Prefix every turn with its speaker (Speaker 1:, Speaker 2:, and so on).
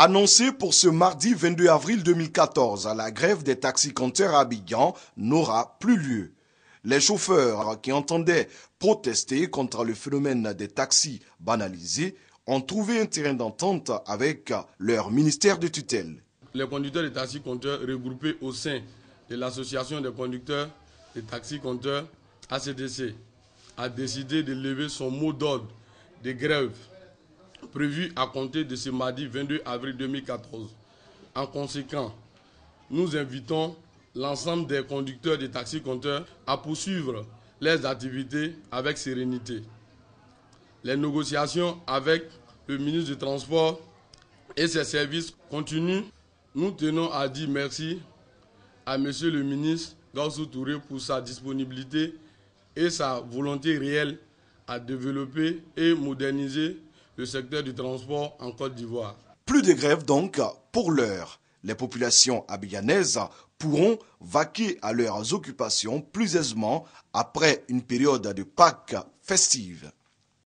Speaker 1: Annoncée pour ce mardi 22 avril 2014, la grève des taxis-compteurs à Abidjan n'aura plus lieu. Les chauffeurs qui entendaient protester contre le phénomène des taxis banalisés ont trouvé un terrain d'entente avec leur ministère de tutelle.
Speaker 2: Les conducteurs des taxis-compteurs regroupés au sein de l'association des conducteurs des taxis-compteurs ACDC a décidé de lever son mot d'ordre de grève prévu à compter de ce mardi 22 avril 2014. En conséquent, nous invitons l'ensemble des conducteurs des taxis-compteurs à poursuivre leurs activités avec sérénité. Les négociations avec le ministre des Transports et ses services continuent. Nous tenons à dire merci à Monsieur le ministre Gaussou Touré pour sa disponibilité et sa volonté réelle à développer et moderniser le secteur du transport en Côte d'Ivoire.
Speaker 1: Plus de grève donc pour l'heure. Les populations abidjanaises pourront vaquer à leurs occupations plus aisément après une période de Pâques festive.